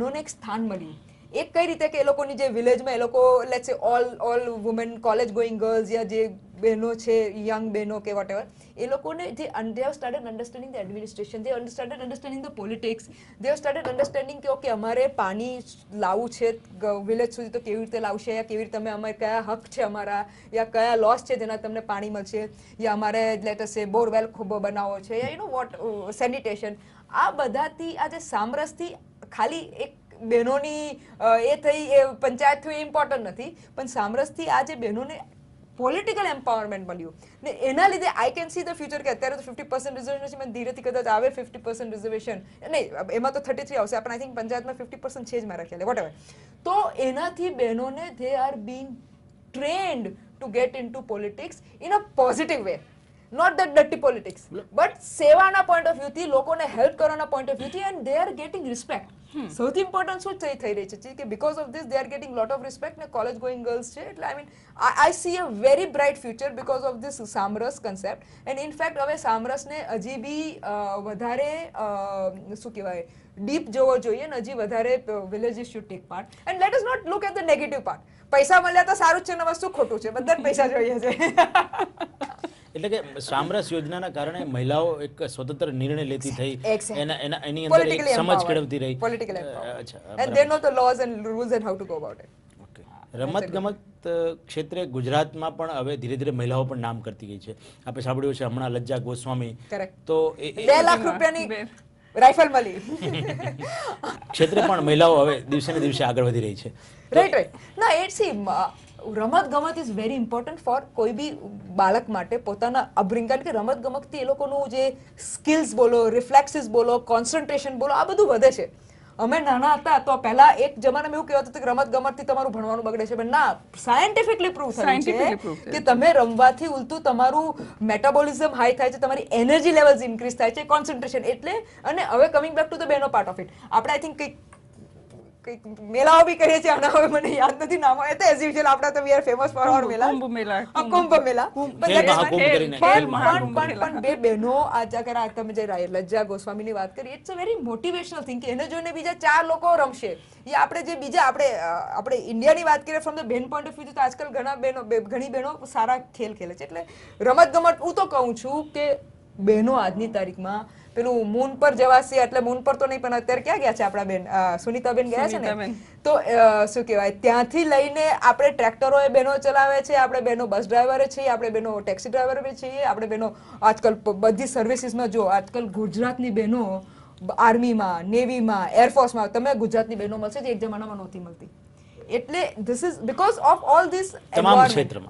નોને એક સ્થાન મળ્યું એક કઈ રીતે કે એ લોકોની જે વિલેજમાં એ લોકો let say all all women college going girls યા જે બહેનો છે યંગ બહેનો કે વોટ એવર એ લોકોને જે they have started understanding the administration they started understanding the politics they have started understanding કે ઓકે અમારે પાણી લાવવું છે વિલેજ સુધી તો કેવી રીતે લાવશે યા કેવી રીતે અમે અમારે કયા હક છે અમારા યા કયા લોસ છે જેના તમને પાણી મળશે યા અમારે લેટસ એ બોરવેલ ખૂબ બનાવવો છે યા યુ નો વોટ સેનિટેશન આ બધાથી આ જે સામરસથી ખાલી એક બહેનોની એ થઈ એ પંચાયત થયું ઇમ્પોર્ટન્ટ નથી પણ સામરસથી આ જે બહેનોને પોલિટિકલ એમ્પાવરમેન્ટ મળ્યું ને એના લીધે I can see the future કે અત્યારે તો ફિફ્ટી પર્સન્ટ રિઝર્વેશન ધીરેથી કદાચ આવે ફિફ્ટી પર્સન્ટ રિઝર્વેશન નહીં એમાં તો થર્ટી થ્રી આવશે પણ આઈ થિંક પંચાયતમાં ફિફ્ટી પર્સન્ટ છે જ મારા ખ્યાલે વોટ એવર તો એનાથી બહેનોને they are being trained to get into politics in a positive way not that ડટી પોલિટિક્સ બટ સેવાના પોઈન્ટ ઓફ વ્યૂથી લોકોને હેલ્પ કરવાના પોઈન્ટ ઓફ વ્યૂથી and they are getting respect સૌથી ઇમ્પોર્ટન્ટ શું થઈ થઈ રહી છે કે because of this they are getting lot of respect ને કોલેજ ગોઈંગ ગર્લ્સ છે એટલે I mean I see a very bright future because of this Samras concept and in fact હવે સામરસને હજી બી વધારે શું કહેવાય ડીપ જોવો જોઈએ ને હજી વધારે villages should take part and let's not look at the negative part પૈસા મળ્યા તો સારું જ છે ને વસ્તુ ખોટું છે બધા પૈસા જોઈએ છે એટલે કે સામરસ યોજનાના કારણે મહિલાઓ એક સ્વતંત્ર નિર્ણય લેતી થઈ એના એના એની અંદર સમજ કેળવતી રહી પોલિટિકલ અચ્છા and there know the laws and rules and how to go about it રમત ગમત ક્ષેત્રે ગુજરાતમાં પણ હવે ધીરે ધીરે મહિલાઓ પણ નામ કરતી ગઈ છે આપણે સાંભળ્યું છે હમણાં લજ્જા ગોસ્વામી તો બે લાખ રૂપિયાની રાઇફલ મળી ક્ષેત્રે પણ મહિલાઓ હવે દિવસે ને દિવસે આગળ વધી રહી છે રાઈટ રાઈટ ના એટ સી રમત ગમત ઇઝ વેરી ઇમ્પોર્ટન્ટ ફોર કોઈ બી બાળક માટે પોતાના અપબ્રિંગ કારણ કે રમત ગમતથી એ લોકોનું જે સ્કિલ્સ બોલો રિફ્લેક્સિસ બોલો કોન્સન્ટ્રેશન બોલો આ બધું વધે છે અમે નાના હતા તો પહેલા એક જમાનામાં એવું કહેવાતું હતું કે રમત ગમતથી તમારું ભણવાનું બગડે છે પણ ના સાયન્ટિફિકલી પ્રૂફ થયું છે કે તમે રમવાથી ઉલટું તમારું મેટાબોલિઝમ હાઈ થાય છે તમારી એનર્જી લેવલ્સ ઇન્ક્રીઝ થાય છે કોન્સન્ટ્રેશન એટલે અને હવે કમિંગ બેક ટુ ધ બેનો પાર્ટ ઓફ ઇટ આપણે આઈ થિંક કંઈક કંઈક મેળાઓ બી કરીએ છીએ આના હવે મને યાદ નથી નામ એ તો એઝ યુઝ્યુઅલ આપણા તો we are famous for or mela Kumbh મેલા કુંભ મેલા પણ પણ પણ બે બહેનો આજ અગર આ તમે જે લજ્જા ગોસ્વામીની વાત કરી it's a very motivational thinking એને જોઈને બીજા ચાર લોકો રમશે એ આપણે જે બીજા આપણે આપણે ઇન્ડિયાની વાત કરીએ from the ben point of view તો આજકાલ ઘણા બહેનો ઘણી બહેનો સારા ખેલ ખેલે છે એટલે રમત ગમત હું તો કહું છું કે બહેનો આજની તારીખમાં પેલું મૂન પર જવાશે એટલે મૂન પર તો નહીં પણ અત્યારે ક્યાં ગયા છે આપણા બેન સુનિતાબેન ગયા છે ને તો શું કહેવાય ત્યાંથી લઈને આપણે ટ્રેક્ટરો એ બહેનો ચલાવે છે આપણે બહેનો બસ ડ્રાઈવર છીએ આપણે બહેનો ટેક્સી ડ્રાઈવર છીએ આપણે બહેનો આજકાલ બધી સર્વિસીસમાં જો આજકાલ ગુજરાતની બહેનો આર્મીમાં નેવીમાં એરફોર્સમાં તમે ગુજરાતની બહેનો મળશે જે એક જમાનામાં નહોતી મળતી એટલે this is because of all this તમામ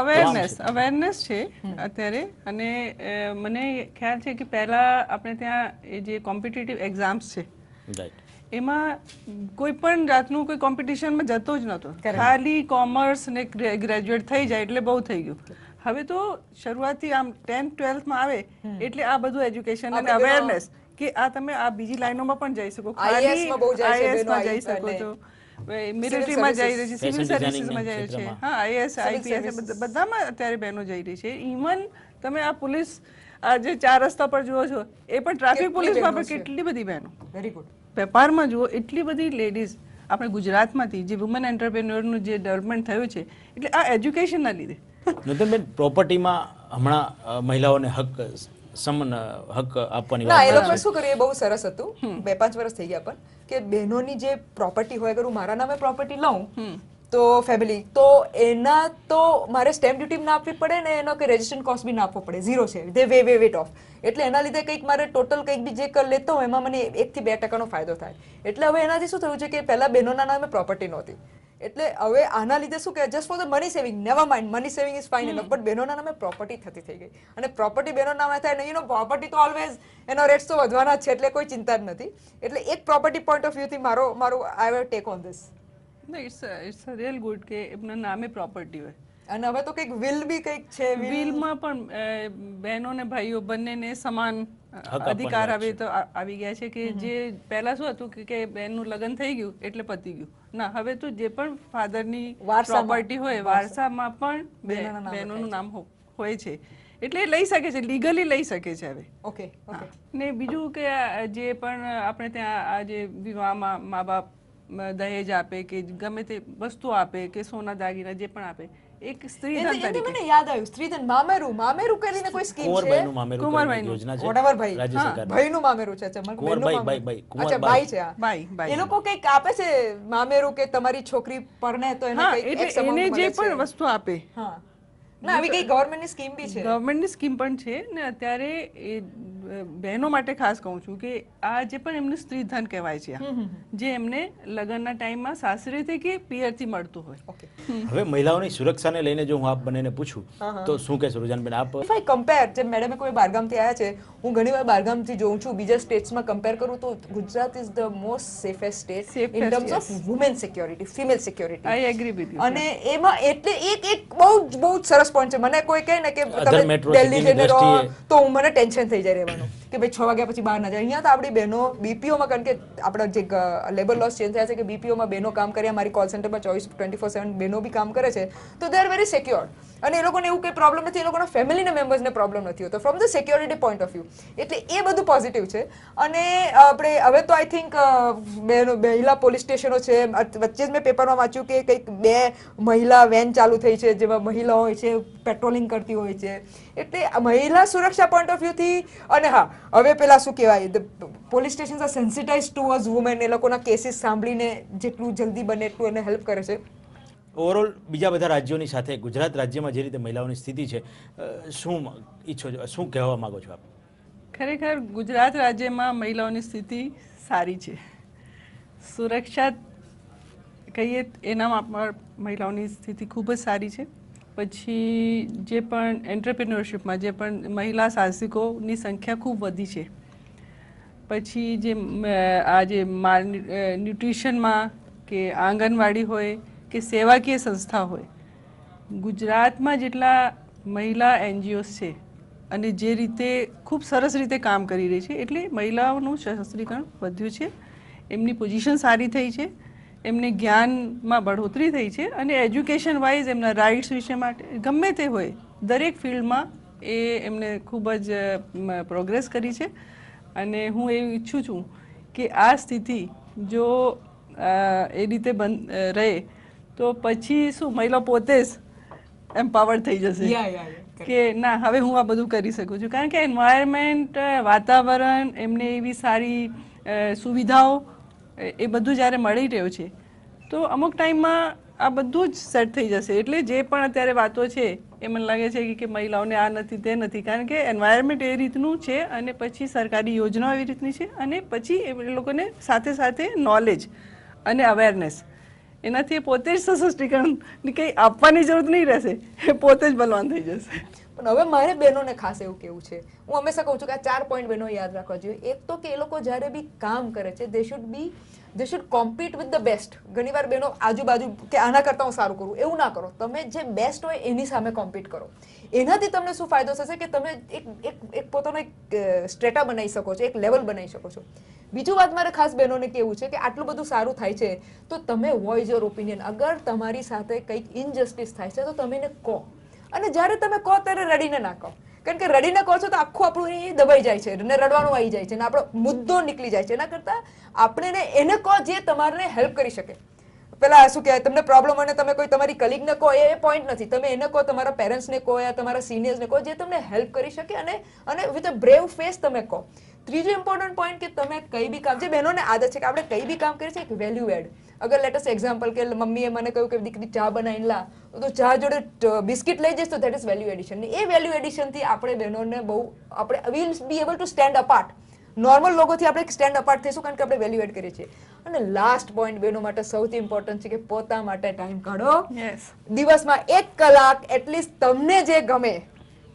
અવેરનેસ અવેરનેસ છે અત્યારે અને મને ખ્યાલ છે કે પહેલા આપણે ત્યાં એ જે કોમ્પિટિટિવ એક્ઝામ્સ છે એમાં કોઈ પણ જાતનું કોઈ કોમ્પિટિશનમાં જતો જ નહોતો ખાલી કોમર્સ ને ગ્રેજ્યુએટ થઈ જાય એટલે બહુ થઈ ગયું હવે તો શરૂઆતથી આમ ટેન્થ ટ્વેલ્થમાં આવે એટલે આ બધું એજ્યુકેશન અને અવેરનેસ કે આ તમે આ બીજી લાઈનોમાં પણ જઈ શકો ખાલી આઈએએસમાં જઈ શકો છો મિલિટરીમાં જઈ રહી તમે આ પોલીસ આ જે ચાર રસ્તા પર જુઓ છો એ પણ ટ્રાફિક પોલીસમાં પણ કેટલી બધી વેપારમાં જુઓ એટલી બધી લેડીઝ આપણે ગુજરાતમાંથી જે વુમન એન્ટરપ્રેન્યોરનું જે ડેવલપમેન્ટ થયું છે એટલે આ એજ્યુકેશનના લીધે પ્રોપર્ટીમાં હમણાં મહિલાઓને હક સમન હક આપવાની વાત એ લોકો શું કર્યું એ બહુ સરસ હતું બે પાંચ વર્ષ થઈ ગયા પણ કે બહેનોની જે પ્રોપર્ટી હોય અગર હું મારા નામે પ્રોપર્ટી લઉં તો ફેમિલી તો એના તો મારે સ્ટેમ્પ ડ્યુટી ના આપવી પડે ને એનો કે રજિસ્ટ્રેશન કોસ્ટ બી ના આપવો પડે ઝીરો છે they way way weight of એટલે એના લીધે કંઈક મારે ટોટલ કંઈક બી જે કર લેતો હોય એમાં મને એકથી બે ટકાનો ફાયદો થાય એટલે હવે એનાથી શું થયું છે કે પહેલાં બહેનોના નામે પ્રોપર્ટી નહોતી એટલે હવે આના લીધે શું કે just for the money saving never mind money saving is fine enough but બહેનોના નામે પ્રોપર્ટી થતી થઈ ગઈ અને પ્રોપર્ટી બહેનોના નામે થાય યુનો પ્રોપર્ટી તો ઓલવેઝ એનો રેટ્સ તો વધવાના જ છે એટલે કોઈ ચિંતા જ નથી એટલે એક પ્રોપર્ટી પોઈન્ટ ઓફ વ્યૂથી મારો મારો I take on this it's it's a real good કે એમના નામે પ્રોપર્ટી હોય અને હવે તો કંઈક વિલ બી કંઈક છે વિલમાં પણ બહેનો ને ભાઈઓ બંનેને સમાન અધિકાર આવે તો આવી ગયા છે કે જે પહેલા શું હતું કે બહેનનું લગ્ન થઈ ગયું એટલે પતી ગયું ના હવે તો જે પણ ફાધરની પ્રોપર્ટી હોય વારસામાં પણ બહેનોનું નામ હોય છે એટલે લઈ શકે છે લીગલી લઈ શકે છે હવે ઓકે ને બીજું કે જે પણ આપણે ત્યાં આ જે વિવાહમાં મા બાપ દહેજ આપે કે ગમે તે વસ્તુ આપે કે સોના દાગીના જે પણ આપે એક સ્ત્રીધન તરીકે મને યાદ આવ્યું સ્ત્રીધન મામેરું મામેરુ કરીને કોઈ સ્કીમ છે મામેરું કુંવરબાઈનું યોજના છે કોડવરભાઈ રાજ્ય સરકાર ભાઈનું મામેરું છે અચ્છા કોડવરભાઈ ભાઈ ભાઈ અચ્છા ભાઈ છે ભાઈ ભાઈ એ લોકો કઈક આપે છે મામેરું કે તમારી છોકરી પરણે તો એને કઈ એક એને જે પણ વસ્તુ આપે હા ના આવી ને બહેનો માટે ખાસ કહું છું કે આ જે પણ એમનું સ્ત્રીધન કહેવાય છે જે એમને લગ્નના ટાઈમમાં સાસરેથી કે પિયરથી મળતું હોય હવે મહિલાઓની સુરક્ષાને લઈને જો હું આપ બંનેને પૂછું તો શું કહેશો રોજાનબેન આપ ઇફ આઈ કમ્પેર જે મેડમે કોઈ બારગામથી આવ્યા છે હું ઘણી વાર બારગામથી જોઉં છું બીજા સ્ટેટ્સમાં કમ્પેર કરું તો Gujarat is the most safest state in terms of women security female security I agree with you અને એમાં એટલે એક એક બહુ બહુ સરસ પોઈન્ટ છે મને કોઈ કહે ને કે તમે દિલ્હી જઈને રહો તો હું મને ટેન્શન થઈ જાય રહેવાનું કે ભાઈ છ વાગ્યા પછી બહાર ના જાય અહીંયા તો આપણી બહેનો બીપીઓમાં કારણ કે આપણા જે લેબર લોસ ચેન્જ થયા છે કે બીપીઓમાં બહેનો કામ કર્યા મારી કોલ સેન્ટરમાં ચોવીસ ટ્વેન્ટી ફોર સેવન બહેનો બી કામ કરે છે તો દે આર વેરી સિક્યોર અને એ લોકોને એવું કંઈ પ્રોબ્લમ નથી એ લોકોના ફેમિલીના મેમ્બર્સને પ્રોબ્લમ નથી હોતો from the security point of view એટલે એ બધું પોઝિટિવ છે અને આપણે હવે તો આઈ થિંક બે મહિલા પોલીસ સ્ટેશનો છે વચ્ચે જ મેં પેપરમાં વાંચ્યું કે કંઈક બે મહિલા વેન ચાલુ થઈ છે જેમાં મહિલાઓ હોય છે પેટ્રોલિંગ કરતી હોય છે એટલે મહિલા સુરક્ષા પોઈન્ટ ઓફ વ્યૂથી અને હા હવે પેલા શું કહેવાય police stations are sensitize towards women એ લોકોના કેસીસ સાંભળીને જેટલું જલ્દી બને એટલું એને હેલ્પ કરે છે ઓવરઓલ બીજા બધા રાજ્યોની સાથે ગુજરાત રાજ્યમાં જે રીતે મહિલાઓની સ્થિતિ છે શું ઈચ્છો છો શું કહેવા માગો છો આપ ખરેખર ગુજરાત રાજ્યમાં મહિલાઓની સ્થિતિ સારી છે સુરક્ષા કહીએ એનામાં મહિલાઓની સ્થિતિ ખૂબ જ સારી છે પછી જે પણ એન્ટરપ્રિન્યોરશિપમાં જે પણ મહિલા સાહસિકોની સંખ્યા ખૂબ વધી છે પછી જે આ જે મા ન્યુટ્રિશનમાં કે આંગણવાડી હોય કે સેવાકીય સંસ્થા હોય ગુજરાતમાં જેટલા મહિલા એનજીઓસ છે અને જે રીતે ખૂબ સરસ રીતે કામ કરી રહી છે એટલે મહિલાઓનું સશસ્ત્રીકરણ વધ્યું છે એમની પોઝિશન સારી થઈ છે એમને જ્ઞાનમાં બઢોતરી થઈ છે અને એજ્યુકેશન વાઇઝ એમના રાઇટ્સ વિશે માટે ગમે તે હોય દરેક ફિલ્ડમાં એ એમને ખૂબ જ પ્રોગ્રેસ કરી છે અને હું એ ઈચ્છું છું કે આ સ્થિતિ જો એ રીતે બંધ રહે તો પછી શું મહિલા પોતે જ એમ્પાવર્ડ થઈ જશે કે ના હવે હું આ બધું કરી શકું છું કારણ કે એન્વાયરમેન્ટ વાતાવરણ એમને એવી સારી સુવિધાઓ એ બધું જ્યારે મળી રહ્યું છે તો અમુક ટાઈમમાં આ બધું જ સેટ થઈ જશે એટલે જે પણ અત્યારે વાતો છે એ મને લાગે છે કે મહિલાઓને આ નથી તે નથી કારણ કે એન્વાયરમેન્ટ એ રીતનું છે અને પછી સરકારી યોજનાઓ એવી રીતની છે અને પછી એ લોકોને સાથે સાથે નોલેજ અને અવેરનેસ એનાથી પોતે જ સશસ્ત્રીકરણની કંઈ આપવાની જરૂર નહીં રહેશે એ પોતે જ બલવાન થઈ જશે પણ હવે મારે બહેનોને ખાસ એવું કેવું છે હું હંમેશા કહું છું કે આ ચાર પોઈન્ટ બહેનો યાદ રાખવા જોઈએ એક તો કે એ લોકો જ્યારે બી કામ કરે છે they should be they should compete with the best ઘણીવાર બહેનો આજુબાજુ કે આના કરતાં હું સારું કરું એવું ના કરો તમે જે બેસ્ટ હોય એની સામે કોમ્પીટ કરો એનાથી તમને શું ફાયદો થશે કે તમે એક એક એક પોતાનો એક સ્ટ્રેટા બનાવી શકો છો એક લેવલ બનાવી શકો છો બીજું વાત મારે ખાસ બહેનોને કહેવું છે કે આટલું બધું સારું થાય છે તો તમે વોઇસ યોર ઓપિનિયન અગર તમારી સાથે કંઈક ઇનજસ્ટિસ થાય છે તો તમે એને કહો અને જ્યારે તમે કહો ત્યારે રડીને ના કહો કારણ કે રડીને કહો છો તો આખું આપણું એ દબાઈ જાય છે અને રડવાનું આવી જાય છે અને આપણો મુદ્દો નીકળી જાય છે એના કરતાં આપણે એને કહો જે તમારે હેલ્પ કરી શકે પેલા શું કહેવાય તમને પ્રોબ્લેમ અને તમે કોઈ તમારી કલીગને કહો એ પોઈન્ટ નથી તમે એને કહો તમારા પેરેન્ટ્સને કહો યા તમારા સિનિયર્સને કહો જે તમને હેલ્પ કરી શકે અને અને વિથ અ બ્રેવ ફેસ તમે કહો ત્રીજો ઇમ્પોર્ટન્ટ પોઈન્ટ કે તમે કઈ બી કામ છે બહેનોને આદત છે કે આપણે કઈ બી કામ કરીએ છીએ એક વેલ્યુ એડ અગર લેટેસ્ટ એક્ઝામ્પલ કે મમ્મીએ મને કહ્યું કે દીકરી ચા બનાવીને લા તો ચા જોડે બિસ્કિટ લઈ જઈશ તો દેટ ઇઝ વેલ્યુ એડિશન એ વેલ્યુ એડિશનથી આપણે બહેનોને બહુ આપણે will be able to stand apart normal લોકોથી આપણે સ્ટેન્ડ અપાર્ટ થઈશું કારણ કે આપણે વેલ્યુ એડ કરીએ છીએ અને લાસ્ટ પોઈન્ટ બેનો માટે સૌથી ઇમ્પોર્ટન્ટ છે કે પોતા માટે ટાઈમ કાઢો દિવસમાં એક કલાક એટલીસ્ટ તમને જે ગમે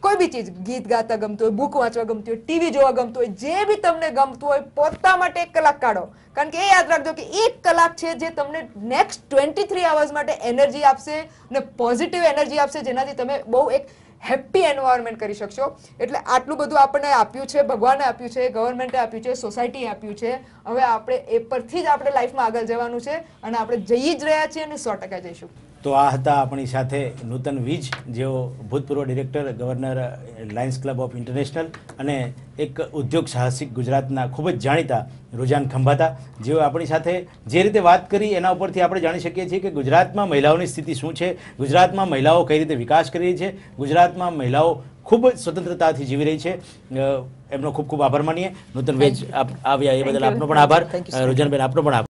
કોઈ બી ચીજ ગીત ગાતા ગમતું હોય બુક વાંચવા ગમતું હોય ટીવી જોવા ગમતું હોય જે બી તમને ગમતું હોય પોતા માટે એક કલાક કાઢો કારણ કે એ યાદ રાખજો કે એક કલાક છે જે તમને નેક્સ્ટ ટ્વેન્ટી થ્રી અવર્સ માટે એનર્જી આપશે અને પોઝિટિવ એનર્જી આપશે જેનાથી તમે બહુ એક હેપી એન્વાયરમેન્ટ કરી શકશો એટલે આટલું બધું આપણને આપ્યું છે ભગવાને આપ્યું છે ગવર્મેન્ટે આપ્યું છે સોસાયટીએ આપ્યું છે હવે આપણે એ પરથી જ આપણે લાઈફમાં આગળ જવાનું છે અને આપણે જઈ જ રહ્યા છીએ અને સો ટકા જઈશું તો આ હતા આપણી સાથે નૂતન વીજ જેઓ ભૂતપૂર્વ director governor Lions Club of International અને એક ઉદ્યોગ સાહસિક ગુજરાતના ખૂબ જ જાણીતા રોજાન ખંભાતા જેઓ આપણી સાથે જે રીતે વાત કરી એના ઉપરથી આપણે જાણી શકીએ છીએ કે ગુજરાતમાં મહિલાઓની સ્થિતિ શું છે ગુજરાતમાં મહિલાઓ કઈ રીતે વિકાસ કરી રહી છે ગુજરાતમાં મહિલાઓ ખૂબ જ સ્વતંત્રતાથી જીવી રહી છે એમનો ખૂબ ખૂબ આભાર માનીએ નૂતન વેજ આવ્યા એ બદલ આપનો પણ આભાર રોજનબેન આપનો પણ આભાર